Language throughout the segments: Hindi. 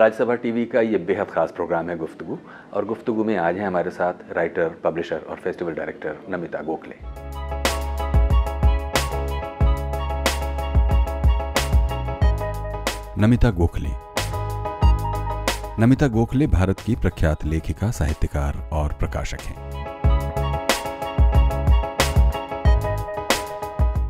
राज्यसभा टीवी का ये बेहद ख़ास प्रोग्राम है गुफ्तु और गुफ्तु में आज हैं हमारे साथ राइटर पब्लिशर और फेस्टिवल डायरेक्टर नमिता गोखले नमिता गोखले नमिता गोखले भारत की प्रख्यात लेखिका साहित्यकार और प्रकाशक हैं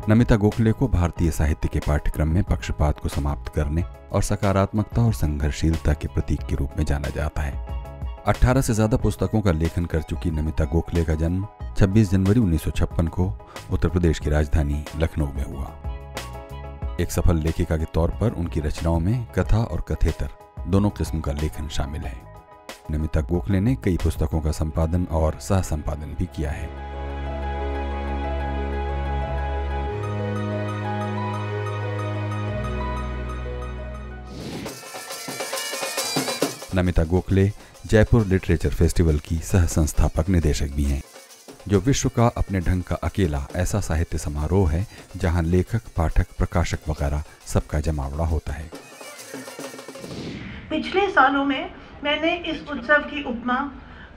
नमिता गोखले को भारतीय साहित्य के पाठ्यक्रम में पक्षपात को समाप्त करने और सकारात्मकता और संघर्षशीलता के प्रतीक के रूप में जाना जाता है 18 से ज्यादा पुस्तकों का लेखन कर चुकी नमिता गोखले का जन्म 26 जनवरी 1956 को उत्तर प्रदेश की राजधानी लखनऊ में हुआ एक सफल लेखिका के तौर पर उनकी रचनाओं में कथा और कथेतर दोनों किस्म का लेखन शामिल है नमिता गोखले ने कई पुस्तकों का संपादन और सह संपादन भी किया है नमिता गोखले जयपुर लिटरेचर फेस्टिवल की सह संस्थापक निदेशक भी हैं जो विश्व का अपने ढंग का अकेला ऐसा साहित्य समारोह है जहां लेखक पाठक प्रकाशक वगैरह सबका जमावड़ा होता है पिछले सालों में मैंने इस उत्सव की उपमा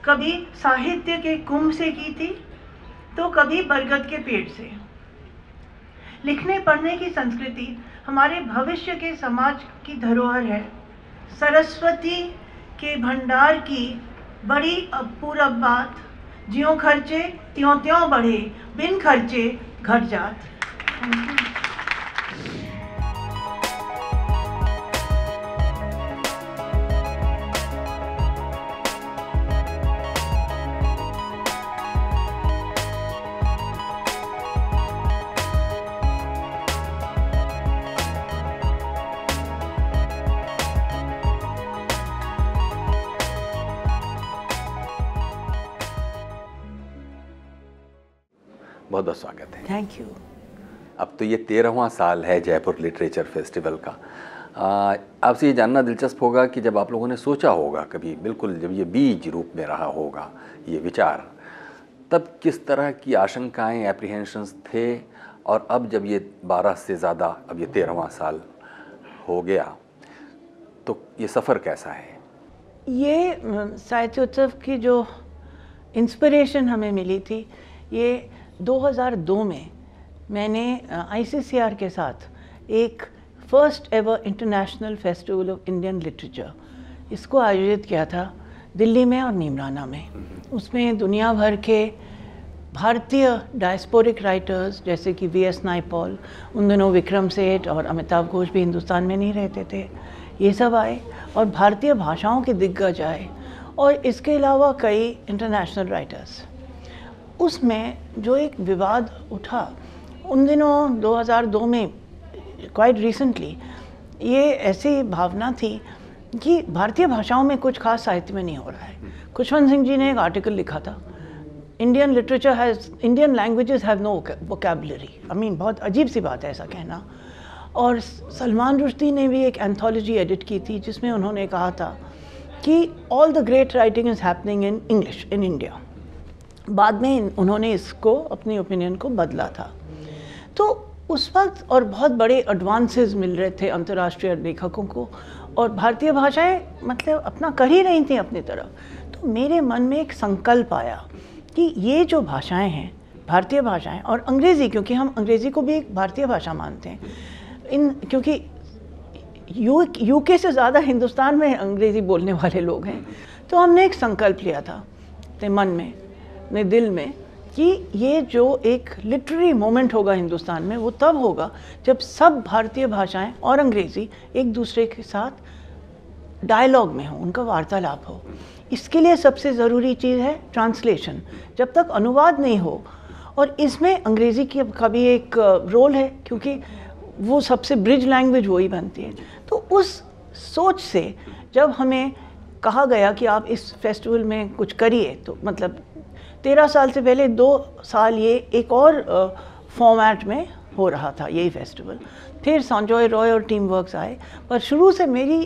कभी साहित्य के कुंभ से की थी तो कभी बरगद के पेड़ से लिखने पढ़ने की संस्कृति हमारे भविष्य के समाज की धरोहर है सरस्वती के भंडार की बड़ी अपूरब बात ज्यों खर्चे त्यों त्यों बढ़े बिन खर्चे घट जात बहुत बहुत स्वागत है थैंक यू अब तो ये तेरहवा साल है जयपुर लिटरेचर फेस्टिवल का आपसे ये जानना दिलचस्प होगा कि जब आप लोगों ने सोचा होगा कभी बिल्कुल जब ये बीज रूप में रहा होगा ये विचार तब किस तरह की आशंकाएं एप्रीहेंशंस थे और अब जब ये बारह से ज़्यादा अब ये तेरहवा साल हो गया तो ये सफ़र कैसा है ये साहित्योत्सव की जो इंस्पिरेशन हमें मिली थी ये 2002 में मैंने आईसीसीआर के साथ एक first ever international festival of Indian literature इसको आयोजित किया था दिल्ली में और नीमराना में उसमें दुनिया भर के भारतीय डायस्पोरिक राइटर्स जैसे कि वी एस नाइपॉल उन दोनों विक्रम सेठ और अमिताभ घोष भी हिंदुस्तान में नहीं रहते थे ये सब आए और भारतीय भाषाओं के दिग्गज आए और इसके अलावा कई इंटरनेशनल राइटर्स उसमें जो एक विवाद उठा उन दिनों 2002 में क्वाइट रिसेंटली ये ऐसी भावना थी कि भारतीय भाषाओं में कुछ खास साहित्य में नहीं हो रहा है खुशवंत सिंह जी ने एक आर्टिकल लिखा था Indian literature has Indian languages have no vocabulary I mean बहुत अजीब सी बात है ऐसा कहना और सलमान रुश्दी ने भी एक एंथोलॉजी एडिट की थी जिसमें उन्होंने कहा था कि all the great writing is happening in English in India बाद में उन्होंने इसको अपनी ओपिनियन को बदला था तो उस वक्त और बहुत बड़े एडवांसेस मिल रहे थे अंतर्राष्ट्रीय लेखकों को और भारतीय भाषाएं मतलब अपना कर ही रही थी अपनी तरफ तो मेरे मन में एक संकल्प आया कि ये जो भाषाएं हैं भारतीय भाषाएं और अंग्रेज़ी क्योंकि हम अंग्रेज़ी को भी एक भारतीय भाषा मानते हैं इन क्योंकि यू यूके से ज़्यादा हिंदुस्तान में अंग्रेज़ी बोलने वाले लोग हैं तो हमने एक संकल्प लिया था अपने मन में अपने दिल में कि ये जो एक लिटरेरी मोमेंट होगा हिंदुस्तान में वो तब होगा जब सब भारतीय भाषाएं और अंग्रेज़ी एक दूसरे के साथ डायलॉग में हो उनका वार्तालाप हो इसके लिए सबसे ज़रूरी चीज़ है ट्रांसलेशन जब तक अनुवाद नहीं हो और इसमें अंग्रेज़ी की का भी एक रोल है क्योंकि वो सबसे ब्रिज लैंग्वेज वही बनती है तो उस सोच से जब हमें कहा गया कि आप इस फेस्टिवल में कुछ करिए तो मतलब तेरह साल से पहले दो साल ये एक और फॉर्मेट में हो रहा था यही फेस्टिवल फिर सॉन्जॉय रॉय और टीम वर्क्स आए पर शुरू से मेरी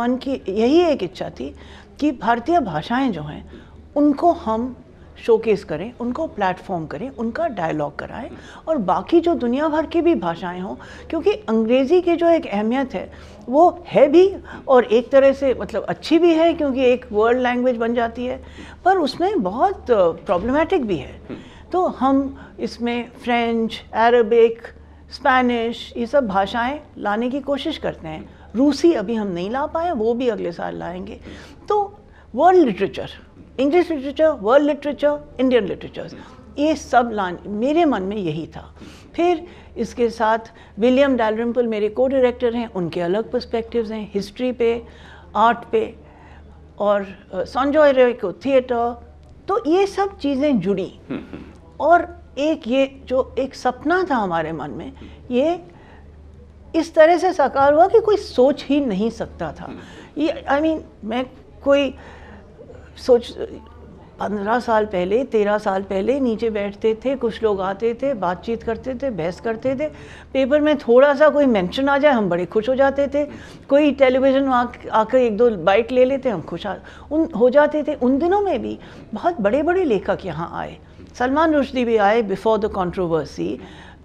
मन की यही एक इच्छा थी कि भारतीय भाषाएं जो हैं उनको हम शोकेस करें उनको प्लेटफॉर्म करें उनका डायलॉग कराएं और बाकी जो दुनिया भर की भी भाषाएं हों क्योंकि अंग्रेज़ी की जो एक अहमियत है वो है भी और एक तरह से मतलब अच्छी भी है क्योंकि एक वर्ल्ड लैंग्वेज बन जाती है पर उसमें बहुत प्रॉब्लमेटिक भी है तो हम इसमें फ्रेंच अरबिक स्पेनिश ये सब भाषाएं लाने की कोशिश करते हैं रूसी अभी हम नहीं ला पाए वो भी अगले साल लाएंगे तो world literature English literature world literature Indian literature ये सब लान मेरे मन में यही था फिर इसके साथ विलियम डालरिम्पल मेरे को डायरेक्टर हैं उनके अलग पर्सपेक्टिव्स हैं हिस्ट्री पे आर्ट पे और संजॉय रे को थिएटर तो ये सब चीज़ें जुड़ी हम्म, हम्म। और एक ये जो एक सपना था हमारे मन में ये इस तरह से साकार हुआ कि कोई सोच ही नहीं सकता था हम्म। ये आई I मीन mean, मैं कोई सोच पंद्रह साल पहले तेरह साल पहले नीचे बैठते थे कुछ लोग आते थे बातचीत करते थे बहस करते थे पेपर में थोड़ा सा कोई मेंशन आ जाए हम बड़े खुश हो जाते थे कोई टेलीविज़न आकर एक दो बाइट ले लेते हम खुश उन हो जाते थे उन दिनों में भी बहुत बड़े बड़े लेखक यहाँ आए सलमान रुश्दी भी आए बिफोर द कॉन्ट्रोवर्सी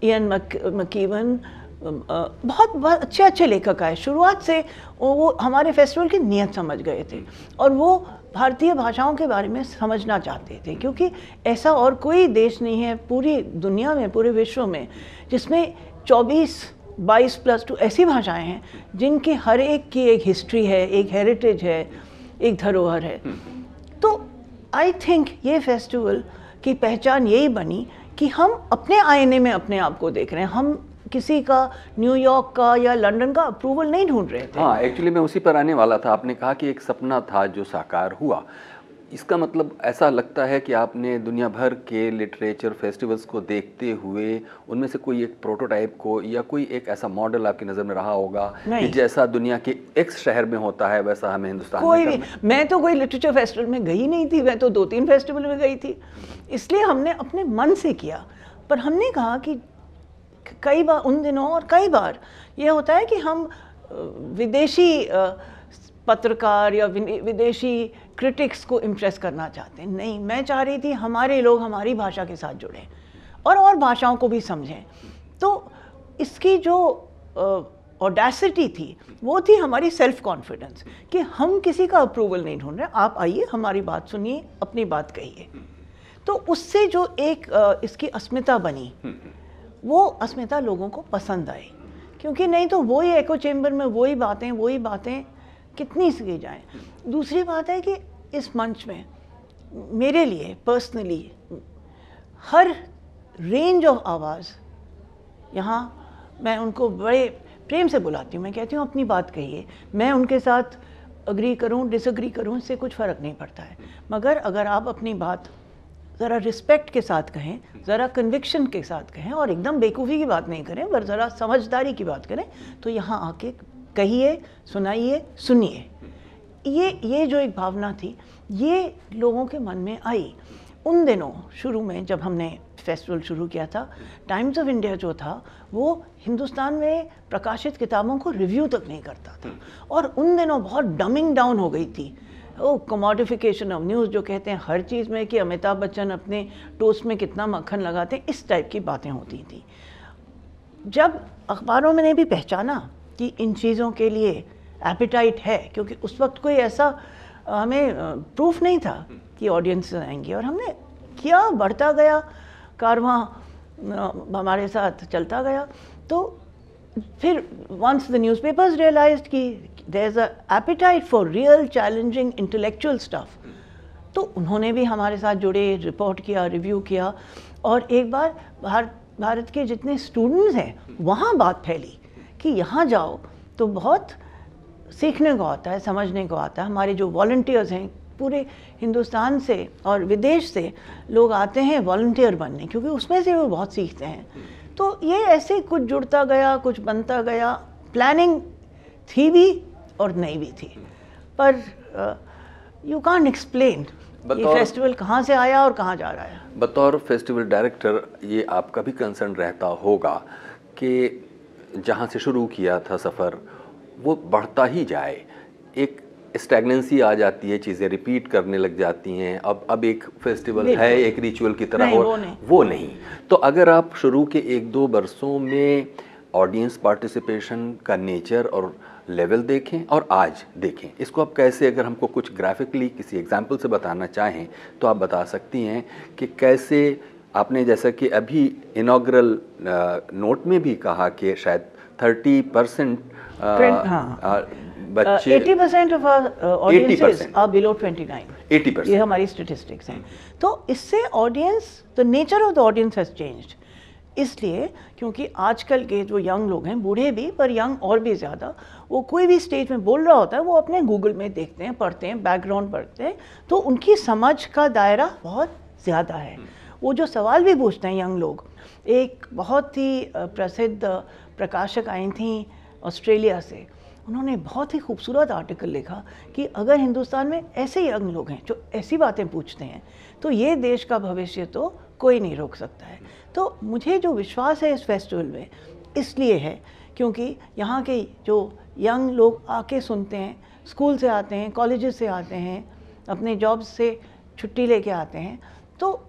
एन मकीवन बहुत बहुत अच्छे अच्छे लेखक आए शुरुआत से वो हमारे फेस्टिवल की नीयत समझ गए थे और वो भारतीय भाषाओं के बारे में समझना चाहते थे क्योंकि ऐसा और कोई देश नहीं है पूरी दुनिया में पूरे विश्व में जिसमें 24 22 प्लस टू ऐसी भाषाएं हैं जिनकी हर एक की एक हिस्ट्री है एक हेरिटेज है एक धरोहर है हम्म। तो आई थिंक ये फेस्टिवल की पहचान यही बनी कि हम अपने आईने में अपने आप को देख रहे हैं हम किसी का न्यूयॉर्क का या लंदन का अप्रूवल नहीं ढूंढ रहे थे हाँ एक्चुअली मैं उसी पर आने वाला था आपने कहा कि एक सपना था जो साकार हुआ इसका मतलब ऐसा लगता है कि आपने दुनिया भर के लिटरेचर फेस्टिवल्स को देखते हुए उनमें से कोई एक प्रोटोटाइप को या कोई एक ऐसा मॉडल आपकी नज़र में रहा होगा कि जैसा दुनिया के एक्स शहर में होता है वैसा हमें हिंदुस्तान कोई भी मैं तो कोई लिटरेचर फेस्टिवल में गई नहीं थी मैं तो दो तीन फेस्टिवल में गई थी इसलिए हमने अपने मन से किया पर हमने कहा कि कई बार उन दिनों और कई बार ये होता है कि हम विदेशी पत्रकार या विदेशी क्रिटिक्स को इम्प्रेस करना चाहते हैं नहीं मैं चाह रही थी हमारे लोग हमारी भाषा के साथ जुड़ें और और भाषाओं को भी समझें तो इसकी जो ऑडेसिटी थी वो थी हमारी सेल्फ कॉन्फिडेंस कि हम किसी का अप्रूवल नहीं ढूंढ रहे आप आइए हमारी बात सुनिए अपनी बात कहिए तो उससे जो एक इसकी अस्मिता बनी वो अस्मिता लोगों को पसंद आई क्योंकि नहीं तो वही एको चेम्बर में वही बातें वही बातें कितनी सी जाएं दूसरी बात है कि इस मंच में मेरे लिए पर्सनली हर रेंज ऑफ आवाज़ यहाँ मैं उनको बड़े प्रेम से बुलाती हूँ मैं कहती हूँ अपनी बात कहिए मैं उनके साथ अग्री करूँ डिसअग्री करूँ इससे कुछ फ़र्क नहीं पड़ता है मगर अगर आप अपनी बात ज़रा रिस्पेक्ट के साथ कहें ज़रा कन्विक्शन के साथ कहें और एकदम बेकूफ़ी की बात नहीं करें पर ज़रा समझदारी की बात करें तो यहाँ आके कहिए सुनाइए सुनिए ये ये जो एक भावना थी ये लोगों के मन में आई उन दिनों शुरू में जब हमने फेस्टिवल शुरू किया था टाइम्स ऑफ इंडिया जो था वो हिंदुस्तान में प्रकाशित किताबों को रिव्यू तक नहीं करता था और उन दिनों बहुत डमिंग डाउन हो गई थी वो कमोडिफिकेशन ऑफ न्यूज़ जो कहते हैं हर चीज़ में कि अमिताभ बच्चन अपने टोस्ट में कितना मक्खन लगाते हैं इस टाइप की बातें होती थी जब अखबारों में ने भी पहचाना कि इन चीज़ों के लिए एपिटाइट है क्योंकि उस वक्त कोई ऐसा हमें प्रूफ नहीं था कि ऑडियंस आएंगी और हमने किया बढ़ता गया कारवां हमारे साथ चलता गया तो फिर वंस द न्यूज़पेपर्स रियलाइज कि there's a appetite for real challenging intellectual stuff तो उन्होंने भी हमारे साथ जुड़े रिपोर्ट किया रिव्यू किया और एक बार भारत भारत के जितने स्टूडेंट्स हैं वहाँ बात फैली कि यहाँ जाओ तो बहुत सीखने को आता है समझने को आता है हमारे जो वॉल्टियर्स हैं पूरे हिंदुस्तान से और विदेश से लोग आते हैं वॉल्टियर बनने क्योंकि उसमें से वो बहुत सीखते हैं तो ये ऐसे कुछ जुड़ता गया कुछ बनता गया प्लानिंग थी भी और नई भी थी पर यू कान एक्सप्लेन ये फेस्टिवल कहाँ से आया और कहाँ जा रहा है बतौर फेस्टिवल डायरेक्टर ये आपका भी कंसर्न रहता होगा कि जहाँ से शुरू किया था सफ़र वो बढ़ता ही जाए एक स्टेगनेंसी आ जाती है चीज़ें रिपीट करने लग जाती हैं अब अब एक फेस्टिवल है एक रिचुअल की तरह और वो नहीं।, वो नहीं तो अगर आप शुरू के एक दो बरसों में ऑडियंस पार्टिसिपेशन का नेचर और लेवल देखें और आज देखें इसको आप कैसे अगर हमको कुछ ग्राफिकली किसी एग्जाम्पल से बताना चाहें तो आप बता सकती हैं कि कैसे आपने जैसा कि अभी इनाग्रल नोट में भी कहा कि शायद थर्टी परसेंट हाँ। बच्चे eighty percent of audiences are below 80 percent ये हमारी स्टेटिस्टिक्स हैं तो इससे audience the nature of the audience has इसलिए क्योंकि आजकल के जो यंग लोग हैं बूढ़े भी पर यंग और भी ज़्यादा वो कोई भी स्टेज में बोल रहा होता है वो अपने गूगल में देखते हैं पढ़ते हैं बैकग्राउंड पढ़ते हैं तो उनकी समझ का दायरा बहुत ज़्यादा है हम्म। वो जो सवाल भी पूछते हैं यंग लोग एक बहुत ही प्रसिद्ध प्रकाशक आई थी ऑस्ट्रेलिया से उन्होंने बहुत ही खूबसूरत आर्टिकल लिखा कि अगर हिंदुस्तान में ऐसे यंग लोग हैं जो ऐसी बातें पूछते हैं तो ये देश का भविष्य तो कोई नहीं रोक सकता है तो मुझे जो विश्वास है इस फेस्टिवल में इसलिए है क्योंकि यहाँ के जो यंग लोग आके सुनते हैं स्कूल से आते हैं कॉलेज से आते हैं अपने जॉब से छुट्टी लेके आते हैं तो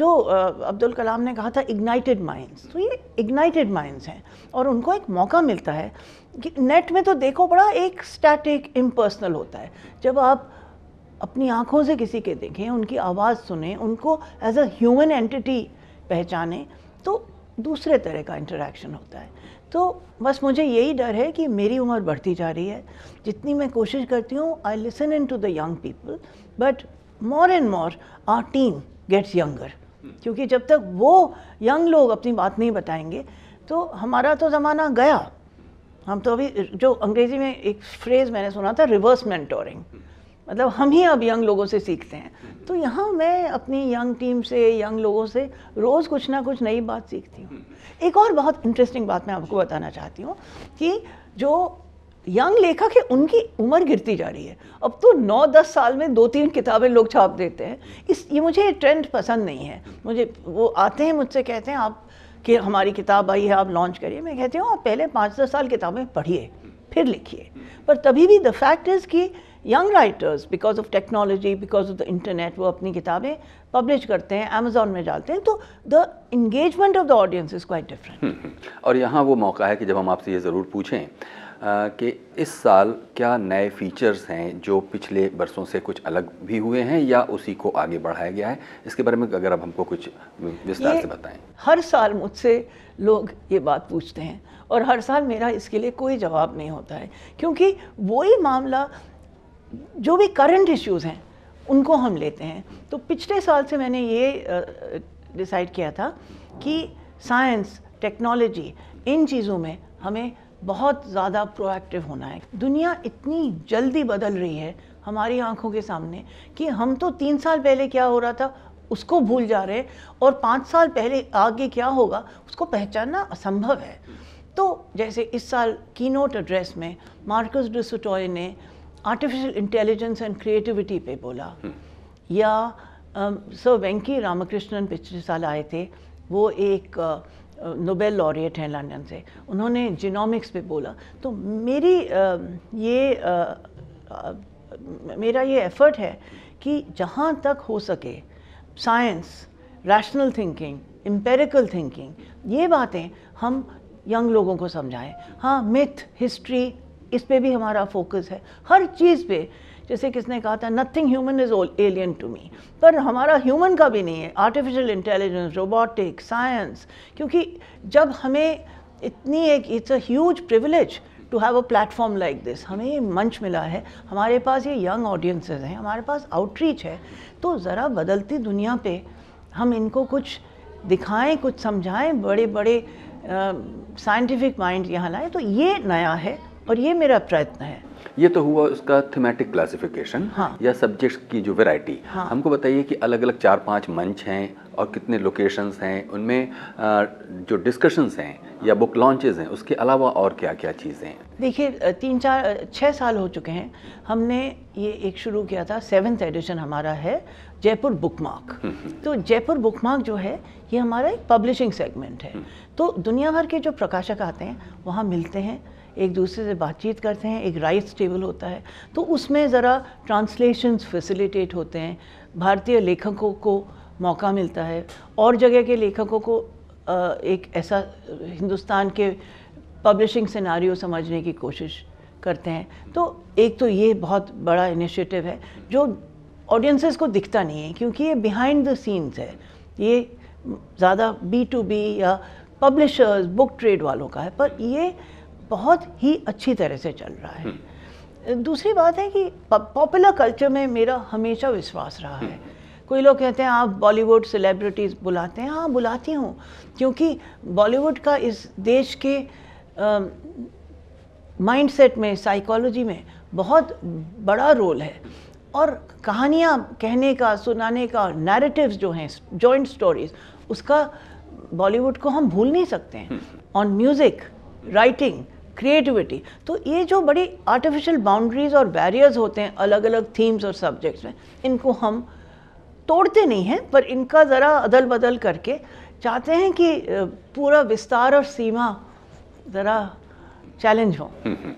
जो अब्दुल कलाम ने कहा था इग्नाइटेड माइंड्स तो ये इग्नाइटेड माइंड्स हैं और उनको एक मौका मिलता है कि नेट में तो देखो बड़ा एक स्टैटिक इम्पर्सनल होता है जब आप अपनी आँखों से किसी के देखें उनकी आवाज़ सुने उनको एज अ ह्यूमन एंटिटी पहचाने तो दूसरे तरह का इंटरेक्शन होता है तो बस मुझे यही डर है कि मेरी उम्र बढ़ती जा रही है जितनी मैं कोशिश करती हूँ I listen in to the young people but more and more our team gets younger क्योंकि जब तक वो यंग लोग अपनी बात नहीं बताएंगे तो हमारा तो ज़माना गया हम तो अभी जो अंग्रेज़ी में एक फ्रेज़ मैंने सुना था रिवर्स मेंटोरिंग मतलब हम ही अब यंग लोगों से सीखते हैं तो यहाँ मैं अपनी यंग टीम से यंग लोगों से रोज़ कुछ ना कुछ नई बात सीखती हूँ एक और बहुत इंटरेस्टिंग बात मैं आपको बताना चाहती हूँ कि जो यंग लेखक है उनकी उम्र गिरती जा रही है अब तो 9-10 साल में दो तीन किताबें लोग छाप देते हैं इस ये मुझे ट्रेंड पसंद नहीं है मुझे वो आते हैं मुझसे कहते हैं आप कि हमारी किताब आई है आप लॉन्च करिए मैं कहती हूँ आप पहले पाँच दस साल किताबें पढ़िए फिर लिखिए पर तभी भी द फैक्ट इज़ कि young writers because of technology because of the internet वो अपनी किताबें पब्लिश करते हैं अमेजोन में डालते हैं तो the engagement of the audience is quite different और यहाँ वो मौका है कि जब हम आपसे ये ज़रूर पूछें कि इस साल क्या नए फीचर्स हैं जो पिछले बरसों से कुछ अलग भी हुए हैं या उसी को आगे बढ़ाया गया है इसके बारे में अगर आप हमको कुछ विस्तार से बताएं हर साल मुझसे लोग ये बात पूछते हैं और हर साल मेरा इसके लिए कोई जवाब नहीं होता है क्योंकि वही मामला जो भी करंट इश्यूज़ हैं उनको हम लेते हैं तो पिछले साल से मैंने ये डिसाइड किया था कि साइंस टेक्नोलॉजी इन चीज़ों में हमें बहुत ज़्यादा प्रोएक्टिव होना है दुनिया इतनी जल्दी बदल रही है हमारी आंखों के सामने कि हम तो तीन साल पहले क्या हो रहा था उसको भूल जा रहे हैं और पाँच साल पहले आगे क्या होगा उसको पहचानना असंभव है तो जैसे इस साल कीनोट एड्रेस में मार्कस डिसटोय ने आर्टिफिशियल इंटेलिजेंस एंड क्रिएटिविटी पे बोला हम्म। या सर वेंकी रामाकृष्णन पिछले साल आए थे वो एक नोबेल लॉरिएट हैं लंदन से उन्होंने जिनोमिक्स पे बोला तो मेरी ये मेरा ये एफर्ट है कि जहाँ तक हो सके science rational thinking empirical thinking ये बातें हम यंग लोगों को समझाएं हाँ मिथ हिस्ट्री इस पर भी हमारा फोकस है हर चीज़ पे जैसे किसने कहा था nothing human is alien to me पर हमारा ह्यूमन का भी नहीं है आर्टिफिशियल इंटेलिजेंस रोबोटिक्स साइंस क्योंकि जब हमें इतनी एक it's a huge privilege to have a platform like this हमें ये मंच मिला है हमारे पास ये यंग ऑडियंसेस हैं हमारे पास आउटरीच है तो ज़रा बदलती दुनिया पे हम इनको कुछ दिखाएं कुछ समझाएं बड़े बड़े साइंटिफिक माइंड यहाँ लाएं तो ये नया है और ये मेरा प्रयत्न है ये तो हुआ उसका थीमेटिक क्लासिफिकेशन हाँ। या सब्जेक्ट की जो वैरायटी हाँ। हमको बताइए कि अलग अलग चार पांच मंच हैं और कितने लोकेशंस हैं उनमें जो डिस्कशंस हैं या बुक लॉन्चेस हैं उसके अलावा और क्या क्या चीज़ें हैं देखिए तीन चार छः साल हो चुके हैं हमने ये एक शुरू किया था सेवन्थ एडिशन हमारा है जयपुर बुकमार्क हम्म, हम्म। तो जयपुर बुकमार्क जो है ये हमारा एक पब्लिशिंग सेगमेंट है हम्म। तो दुनिया भर के जो प्रकाशक आते हैं वहाँ मिलते हैं एक दूसरे से बातचीत करते हैं एक राइट्स टेबल होता है तो उसमें ज़रा ट्रांसलेशंस फैसिलिटेट होते हैं भारतीय लेखकों को मौका मिलता है और जगह के लेखकों को एक ऐसा हिंदुस्तान के पब्लिशिंग सिनारियों समझने की कोशिश करते हैं तो एक तो ये बहुत बड़ा इनिशिएटिव है जो ऑडियंसेस को दिखता नहीं है क्योंकि ये बिहाइंड द सीन्स है ये ज़्यादा बी टू बी या पब्लिशर्स बुक ट्रेड वालों का है पर ये बहुत ही अच्छी तरह से चल रहा है दूसरी बात है कि पॉपुलर कल्चर में मेरा हमेशा विश्वास रहा है कोई लोग कहते हैं आप बॉलीवुड सेलिब्रिटीज़ बुलाते हैं हाँ बुलाती हूँ क्योंकि बॉलीवुड का इस देश के माइंडसेट में साइकोलॉजी में बहुत बड़ा रोल है और कहानियाँ कहने का सुनाने का नैरेटिव्स जो हैं जॉइंट स्टोरीज उसका बॉलीवुड को हम भूल नहीं सकते हैं on music hmm. Writing creativity तो ये जो बड़ी आर्टिफिशियल बाउंड्रीज और बैरियर्स होते हैं अलग अलग थीम्स और सब्जेक्ट्स में इनको हम तोड़ते नहीं हैं पर इनका ज़रा अदल बदल करके चाहते हैं कि पूरा विस्तार और सीमा ज़रा चैलेंज हो हम्म, हम्म।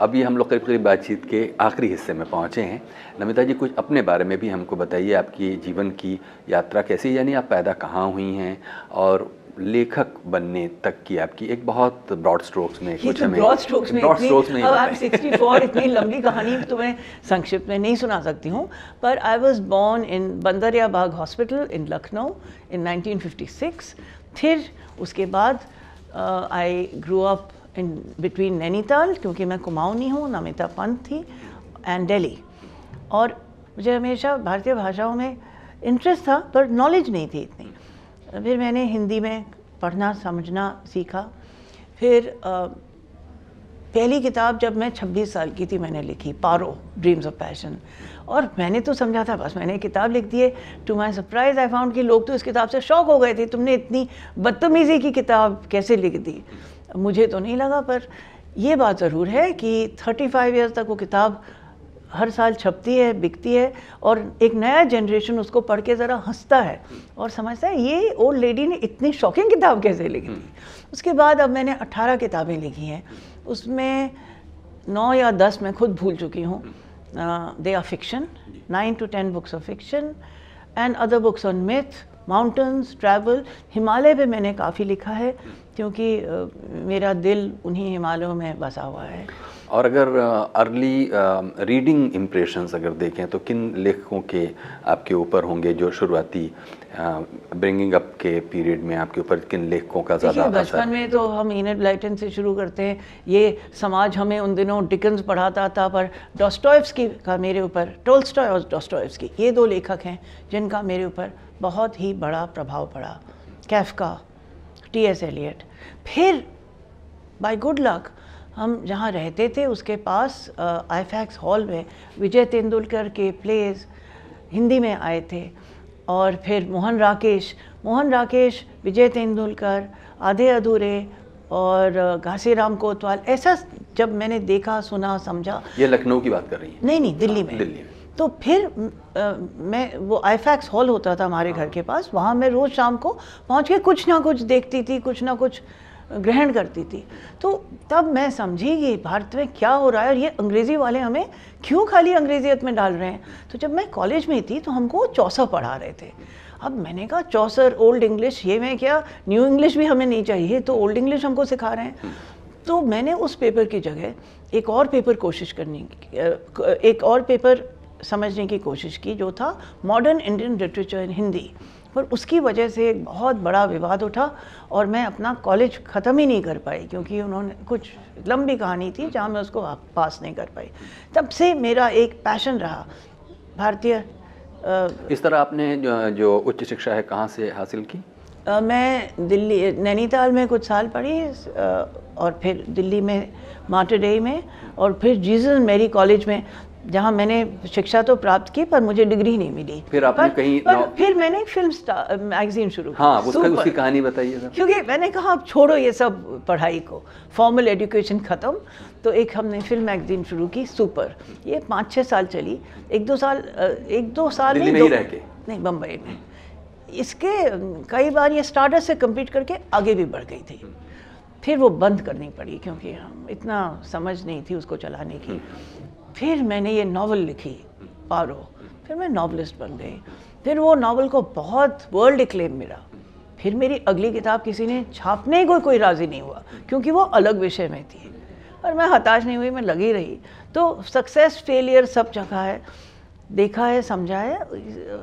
अभी हम लोग करीब करीब बातचीत के आखिरी हिस्से में पहुंचे हैं नमिता जी कुछ अपने बारे में भी हमको बताइए आपकी जीवन की यात्रा कैसी यानी आप पैदा कहाँ हुई हैं और लेखक बनने तक की आपकी एक बहुत ब्रॉड स्ट्रोक्स में कुछ तो हमें ब्रॉड स्ट्रोक्स में ब्रॉड स्ट्रोक्स में अब आप 64 इतनी लंबी कहानी तो मैं संक्षिप्त में नहीं सुना सकती हूँ पर I was born in Bandariya Bagh hospital in Lucknow in 1956 फिर उसके बाद I grow up in between Nainital क्योंकि मैं कुमाऊनी हूँ नमिता पंत थी एंड डेली और मुझे हमेशा भारतीय भाषाओं में इंटरेस्ट था पर नॉलेज नहीं थी इतनी फिर मैंने हिंदी में पढ़ना समझना सीखा फिर आ, पहली किताब जब मैं 26 साल की थी मैंने लिखी पारो ड्रीम्स ऑफ पैशन और मैंने तो समझा था बस मैंने किताब लिख दी है to my surprise I found कि लोग तो इस किताब से शौक हो गए थे तुमने इतनी बदतमीज़ी की किताब कैसे लिख दी मुझे तो नहीं लगा पर यह बात ज़रूर है कि 35 फाइव ईयर्स तक वो किताब हर साल छपती है बिकती है और एक नया जनरेशन उसको पढ़ के ज़रा हंसता है और समझता है ये ओल्ड लेडी ने इतनी शॉकिंग किताब कैसे लिखी थी हम्म। उसके बाद अब मैंने 18 किताबें लिखी हैं उसमें नौ या दस मैं खुद भूल चुकी हूँ they are fiction nine to ten books of fiction and other books on myth mountains travel Himalaya पे मैंने काफ़ी लिखा है हम्म। क्योंकि uh, मेरा दिल उन्हीं हिमालयों में बसा हुआ है और अगर अर्ली रीडिंग इम्प्रेशंस अगर देखें तो किन लेखकों के आपके ऊपर होंगे जो शुरुआती ब्रिंगिंग अप के पीरियड में आपके ऊपर किन लेखकों का ज़्यादा बचपन में तो हम इन ब्लाइटन से शुरू करते हैं ये समाज हमें उन दिनों डिकन्स पढ़ाता था पर की का मेरे ऊपर टोल्स्टॉय और की ये दो लेखक हैं जिनका मेरे ऊपर बहुत ही बड़ा प्रभाव पड़ा कैफका टी एस एलियट फिर बाई गुड लक हम जहाँ रहते थे उसके पास आईफैक्स हॉल में विजय तेंदुलकर के प्लेज हिंदी में आए थे और फिर मोहन राकेश मोहन राकेश विजय तेंदुलकर आधे अधूरे और घासीराम कोतवाल ऐसा जब मैंने देखा सुना समझा ये लखनऊ की बात कर रही है नहीं नहीं दिल्ली हाँ, में दिल्ली में तो फिर आ, मैं वो आईफैक्स हॉल होता था हमारे घर हाँ। के पास वहाँ मैं रोज़ शाम को पहुँच के कुछ ना कुछ देखती थी कुछ ना कुछ ग्रहण करती थी तो तब मैं समझी कि भारत में क्या हो रहा है और ये अंग्रेज़ी वाले हमें क्यों खाली अंग्रेजीत में डाल रहे हैं तो जब मैं कॉलेज में थी तो हमको चौसर पढ़ा रहे थे अब मैंने कहा चौसर ओल्ड इंग्लिश ये मैं क्या न्यू इंग्लिश भी हमें नहीं चाहिए तो ओल्ड इंग्लिश हमको सिखा रहे हैं तो मैंने उस पेपर की जगह एक और पेपर कोशिश करने की एक और पेपर समझने की कोशिश की जो था modern Indian literature in Hindi पर उसकी वजह से एक बहुत बड़ा विवाद उठा और मैं अपना कॉलेज ख़त्म ही नहीं कर पाई क्योंकि उन्होंने कुछ लंबी कहानी थी जहाँ मैं उसको पास नहीं कर पाई तब से मेरा एक पैशन रहा भारतीय इस तरह आपने जो, जो उच्च शिक्षा है कहाँ से हासिल की आ, मैं दिल्ली नैनीताल में कुछ साल पढ़ी और फिर दिल्ली में माटरडे में और फिर जीजस मेरी कॉलेज में जहाँ मैंने शिक्षा तो प्राप्त की पर मुझे डिग्री नहीं मिली फिर आपने पर, कहीं पर फिर मैंने फिल्म मैगजीन शुरू की हाँ, उसका उसकी कहानी बताइए क्योंकि मैंने कहा अब छोड़ो ये सब पढ़ाई को फॉर्मल एजुकेशन ख़त्म तो एक हमने फिल्म मैगजीन शुरू की सुपर ये पाँच छः साल चली एक दो साल एक दो साल नहीं, के नहीं बम्बई में इसके कई बार ये स्टार्टर से कम्पीट करके आगे भी बढ़ गई थी फिर वो बंद करनी पड़ी क्योंकि हम इतना समझ नहीं थी उसको चलाने की हम्म। फिर मैंने ये नावल लिखी पारो फिर मैं नावलिस्ट बन गई फिर वो नावल को बहुत वर्ल्ड क्लेम मिला फिर मेरी अगली किताब किसी ने छापने को कोई राज़ी नहीं हुआ क्योंकि वो अलग विषय में थी और मैं हताश नहीं हुई मैं लगी रही तो सक्सेस फेलियर सब जगह है देखा है समझा है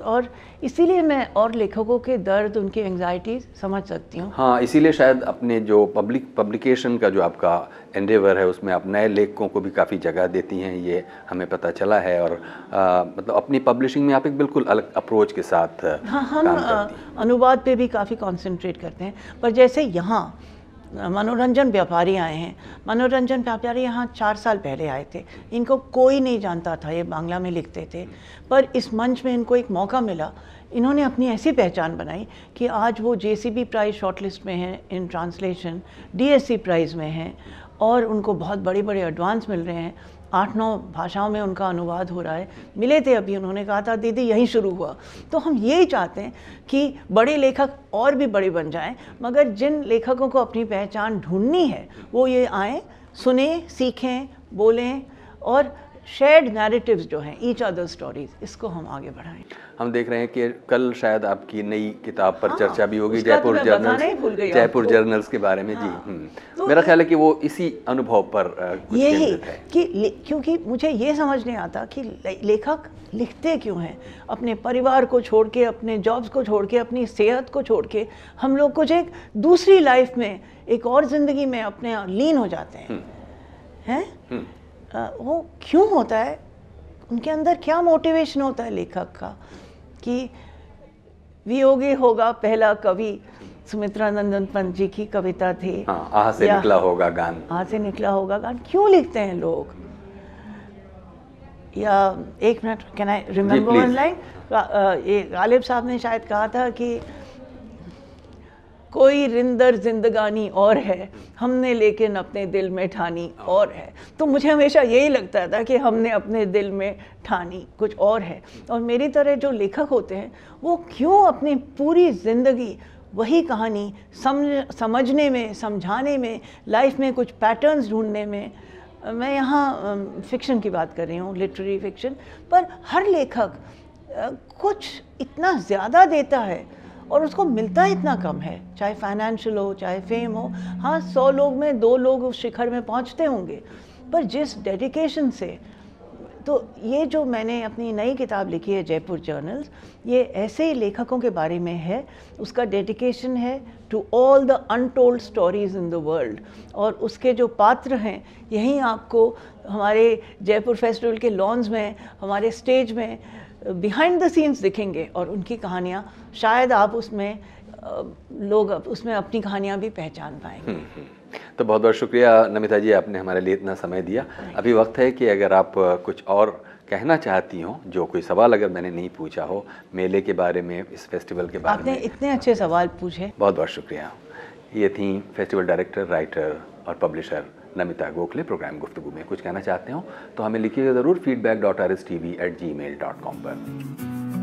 और इसीलिए मैं और लेखकों के दर्द उनकी एंग्जाइटी समझ सकती हूँ हाँ इसीलिए शायद अपने जो पब्लिक पब्लिकेशन का जो आपका एंडेवर है उसमें आप नए लेखकों को भी काफ़ी जगह देती हैं ये हमें पता चला है और आ, मतलब अपनी पब्लिशिंग में आप एक बिल्कुल अलग अप्रोच के साथ हाँ हम अनुवाद पे भी काफ़ी कॉन्सेंट्रेट करते हैं पर जैसे यहाँ मनोरंजन व्यापारी आए हैं मनोरंजन व्यापारी यहाँ चार साल पहले आए थे इनको कोई नहीं जानता था ये बांग्ला में लिखते थे पर इस मंच में इनको एक मौका मिला इन्होंने अपनी ऐसी पहचान बनाई कि आज वो J C B prize shortlist में हैं in translation D S C prize में हैं और उनको बहुत बड़े बड़े एडवांस मिल रहे हैं आठ नौ भाषाओं में उनका अनुवाद हो रहा है मिले थे अभी उन्होंने कहा था दीदी यहीं शुरू हुआ तो हम यही चाहते हैं कि बड़े लेखक और भी बड़े बन जाएं मगर जिन लेखकों को अपनी पहचान ढूंढनी है वो ये आएँ सुने सीखें बोलें और शेयर्ड नैरेटिव्स जो हैं ईच अदर स्टोरीज इसको हम आगे बढ़ाएं हम देख रहे हैं कि कल शायद आपकी नई किताब पर हाँ, चर्चा भी होगी तो जयपुर जर्नल जयपुर जर्नल्स के बारे में हाँ, जी हम्म। तो मेरा ख्याल है कि वो इसी अनुभव पर यही कि क्योंकि मुझे ये समझ नहीं आता कि लेखक लिखते क्यों हैं अपने परिवार को छोड़ के अपने जॉब्स को छोड़ के अपनी सेहत को छोड़ के हम लोग कुछ एक दूसरी लाइफ में एक और ज़िंदगी में अपने लीन हो जाते हैं हम्म। हैं हम्म। वो क्यों होता है उनके अंदर क्या मोटिवेशन होता है लेखक का कि वियोगे होगा पहला कवि सुमित्रा नंदन पंत जी की कविता थी हाँ, आ से निकला होगा गान आ से निकला होगा गान क्यों लिखते हैं लोग या एक minute can I remember line ये गालिब साहब ने शायद कहा था कि कोई रिंदर जिंदगानी और है हमने लेकिन अपने दिल में ठानी और है तो मुझे हमेशा यही लगता था कि हमने अपने दिल में ठानी कुछ और है और मेरी तरह जो लेखक होते हैं वो क्यों अपनी पूरी ज़िंदगी वही कहानी समझ समझने में समझाने में लाइफ में कुछ पैटर्न्स ढूंढने में मैं यहाँ फिक्शन की बात कर रही हूँ लिटरेरी फिक्शन पर हर लेखक कुछ इतना ज़्यादा देता है और उसको मिलता इतना कम है चाहे फाइनेंशियल हो चाहे फेम हो हाँ सौ लोग में दो लोग उस शिखर में पहुँचते होंगे पर जिस डेडिकेशन से तो ये जो मैंने अपनी नई किताब लिखी है जयपुर जर्नल्स ये ऐसे ही लेखकों के बारे में है उसका डेडिकेशन है to all the untold stories in the world और उसके जो पात्र हैं यहीं आपको हमारे जयपुर फेस्टिवल के लॉन्स में हमारे स्टेज में बिहाइंड द सीन्स दिखेंगे और उनकी कहानियाँ शायद आप उसमें लोग उसमें अपनी कहानियाँ भी पहचान पाएंगे हम्म, हम्म। तो बहुत बहुत शुक्रिया नमिता जी आपने हमारे लिए इतना समय दिया अभी वक्त है कि अगर आप कुछ और कहना चाहती हूँ जो कोई सवाल अगर मैंने नहीं पूछा हो मेले के बारे में इस फेस्टिवल के बारे आपने में आपने इतने अच्छे सवाल पूछे बहुत बहुत शुक्रिया ये थी फेस्टिवल डायरेक्टर राइटर और पब्लिशर नमिता गोखले प्रोग्राम गुफ्तु में कुछ कहना चाहते हो तो हमें लिखिएगा ज़रूर feedback dot R S T V at Gmail dot com पर